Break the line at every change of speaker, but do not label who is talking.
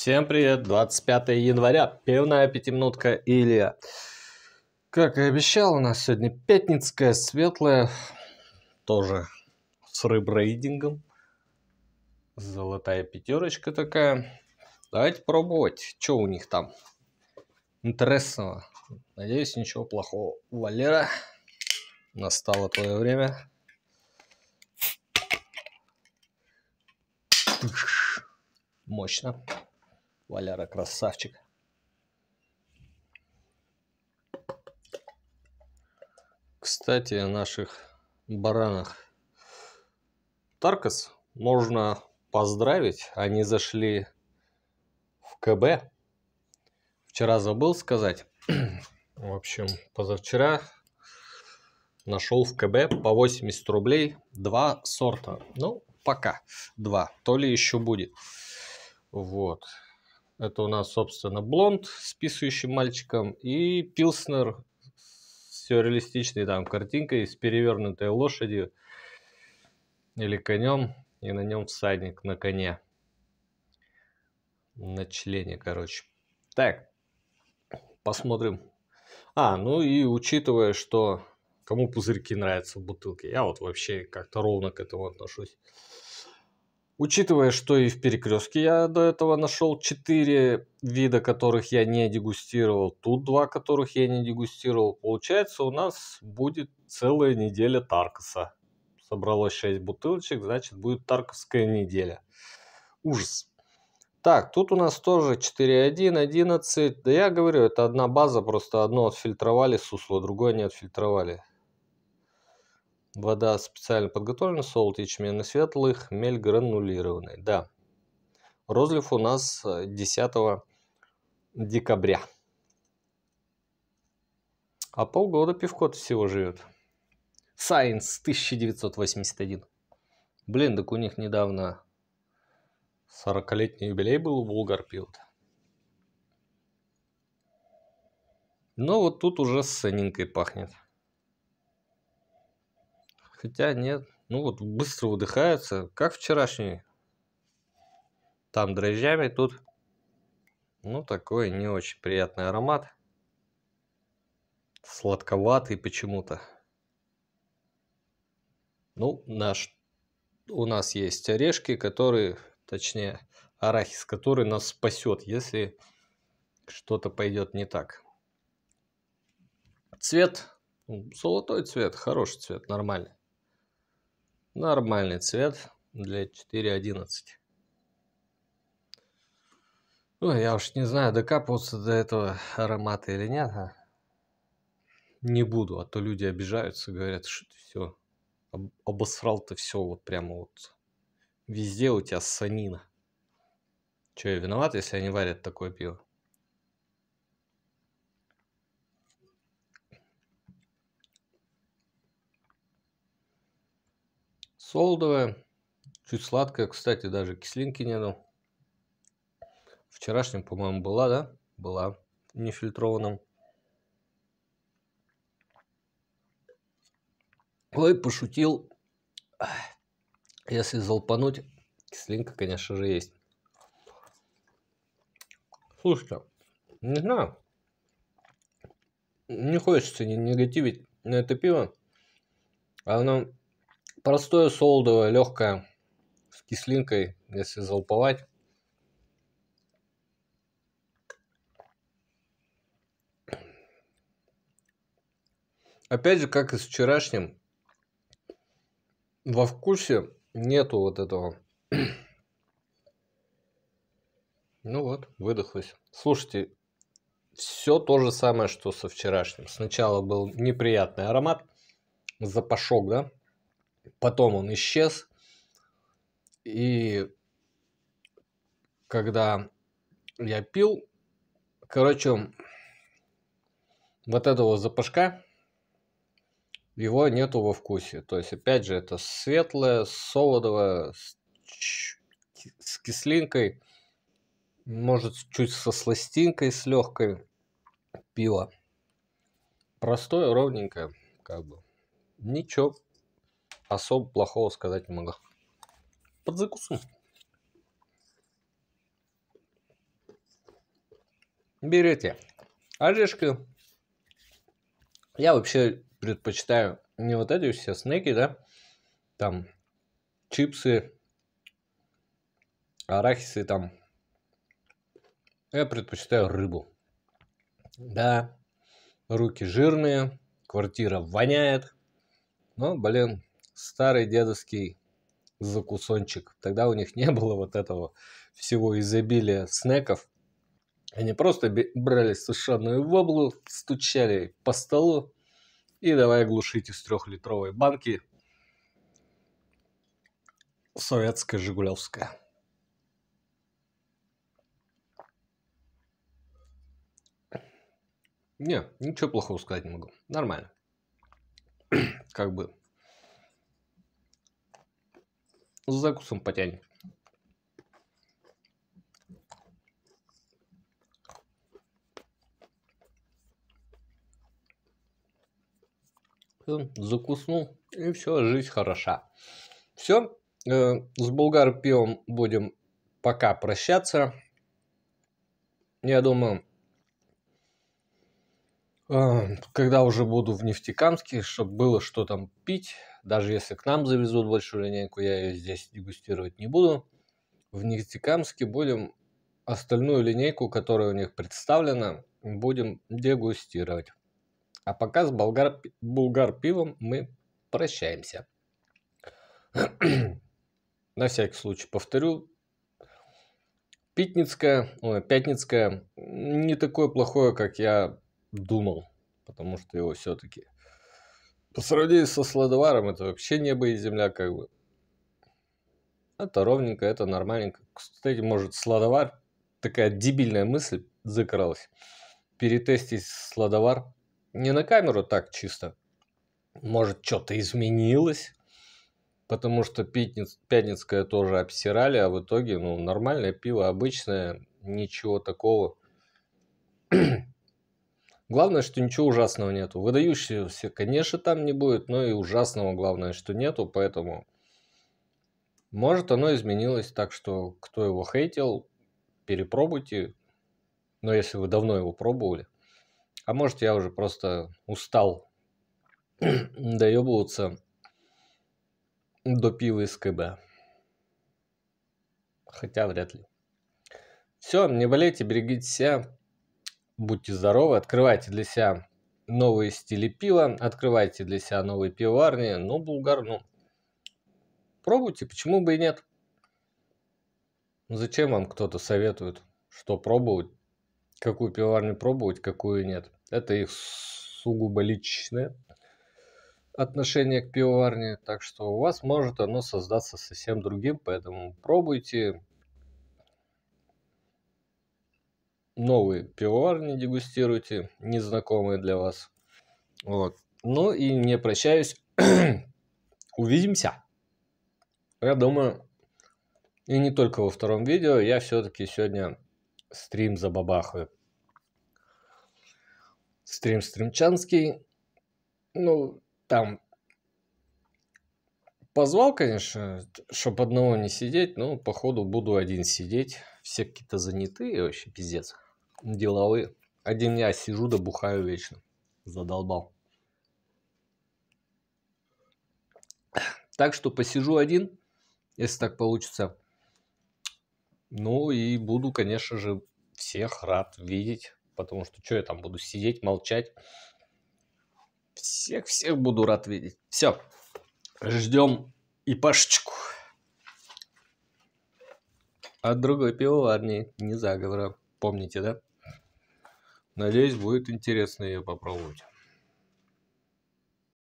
Всем привет, 25 января, пивная пятиминутка Илья. Как и обещал, у нас сегодня пятницкая, светлая, тоже с рыб Золотая пятерочка такая. Давайте пробовать, что у них там интересного. Надеюсь, ничего плохого. Валера, настало твое время. Мощно. Валяра красавчик. Кстати, о наших баранах Таркас можно поздравить. Они зашли в КБ. Вчера забыл сказать. В общем, позавчера нашел в КБ по 80 рублей два сорта. Ну, пока два. То ли еще будет. Вот. Это у нас, собственно, блонд с писающим мальчиком и пилснер с сюрреалистичной там картинкой, с перевернутой лошадью или конем, и на нем всадник на коне. На члене, короче. Так, посмотрим. А, ну и учитывая, что кому пузырьки нравятся в бутылке, я вот вообще как-то ровно к этому отношусь. Учитывая, что и в перекрестке я до этого нашел 4 вида, которых я не дегустировал, тут два, которых я не дегустировал, получается у нас будет целая неделя Таркаса. Собралось 6 бутылочек, значит будет Тарковская неделя. Ужас. Так, тут у нас тоже 4.1, 11. Да я говорю, это одна база, просто одно отфильтровали сусло, другое не отфильтровали. Вода специально подготовлена, солод ячменный светлых, мель гранулированный. Да. Розлив у нас 10 э, декабря. А полгода пивкот всего живет. Science 1981. Блин, так у них недавно 40-летний юбилей был, Булгар пьет. Но ну, вот тут уже с санинкой пахнет. Хотя нет, ну вот быстро выдыхается, как вчерашний. Там дрожжами, тут, ну такой не очень приятный аромат. Сладковатый почему-то. Ну, наш, у нас есть орешки, которые, точнее, арахис, который нас спасет, если что-то пойдет не так. Цвет, золотой цвет, хороший цвет, нормальный. Нормальный цвет для 4.11. Ну, я уж не знаю, докапываться до этого аромата или нет. А? Не буду, а то люди обижаются, говорят, что ты все об обосрал ты все вот прямо вот. Везде у тебя санина. Че, я виноват, если они варят такое пиво? солодовое. Чуть сладкая, кстати, даже кислинки нету. Вчерашним, по-моему, была, да? Была нефильтрованным. Ой, пошутил. Если залпануть, кислинка, конечно же, есть. Слушайте, не знаю. Не хочется не негативить на это пиво. Оно Простое солдовое, легкое, с кислинкой, если залповать. Опять же, как и с вчерашним, во вкусе нету вот этого. Ну вот, выдохлась. Слушайте, все то же самое, что со вчерашним. Сначала был неприятный аромат, запашок, да? Потом он исчез. И когда я пил, короче, вот этого запашка, его нету во вкусе. То есть, опять же, это светлое, солодовое, с, с кислинкой, может, чуть со сластинкой, с легкой пиво. Простое, ровненькое, как бы. Ничего особо плохого сказать не могу. Подзакусу. Берете орешки. Я вообще предпочитаю не вот эти все снеки, да, там чипсы, арахисы там. Я предпочитаю рыбу. Да, руки жирные, квартира воняет, но, блин, старый дедовский закусончик. Тогда у них не было вот этого всего изобилия снеков. Они просто брали сушеную воблу, стучали по столу и давай глушить из трехлитровой банки советская жигулевская. Не, ничего плохого сказать не могу. Нормально. как бы с закусом потянет. закуснул, и все, жизнь хороша. Все, э, с болгар пивом будем пока прощаться. Я думаю, Эм, когда уже буду в Нефтекамске, чтобы было что там пить. Даже если к нам завезут большую линейку, я ее здесь дегустировать не буду. В Нефтекамске будем остальную линейку, которая у них представлена, будем дегустировать. А пока с болгар, булгар пивом мы прощаемся. На всякий случай повторю, пятницкая, ой, Пятницкая не такое плохое, как я думал, потому что его все-таки по сравнению со Сладоваром это вообще небо и земля как бы. Это ровненько, это нормальненько. Кстати, может, Сладовар, такая дебильная мысль закралась. Перетестить Сладовар не на камеру так чисто. Может, что-то изменилось, потому что пятниц, Пятницкое тоже обсирали, а в итоге, ну, нормальное пиво, обычное, ничего такого. Главное, что ничего ужасного нету. Выдающегося, конечно, там не будет, но и ужасного главное, что нету, поэтому... Может, оно изменилось, так что, кто его хейтил, перепробуйте. Но если вы давно его пробовали. А может, я уже просто устал доебываться до пива из КБ. Хотя вряд ли. Все, не болейте, берегите себя будьте здоровы, открывайте для себя новые стили пива, открывайте для себя новые пиварни, ну, булгар, ну, пробуйте, почему бы и нет. Зачем вам кто-то советует, что пробовать, какую пиварню пробовать, какую нет. Это их сугубо личное отношение к пивоварне, так что у вас может оно создаться совсем другим, поэтому пробуйте, новые пивоварни дегустируйте, незнакомые для вас. Вот. Ну и не прощаюсь. Увидимся. Я думаю, и не только во втором видео, я все-таки сегодня стрим забабахаю. Стрим стримчанский. Ну, там позвал, конечно, чтобы одного не сидеть, но походу буду один сидеть. Все какие-то занятые, вообще пиздец деловые. Один я сижу да бухаю вечно. Задолбал. Так что посижу один, если так получится. Ну и буду, конечно же, всех рад видеть. Потому что что я там буду сидеть, молчать. Всех-всех буду рад видеть. Все. Ждем и Пашечку. От другой пивоварни, не заговора. Помните, да? Надеюсь, будет интересно ее попробовать.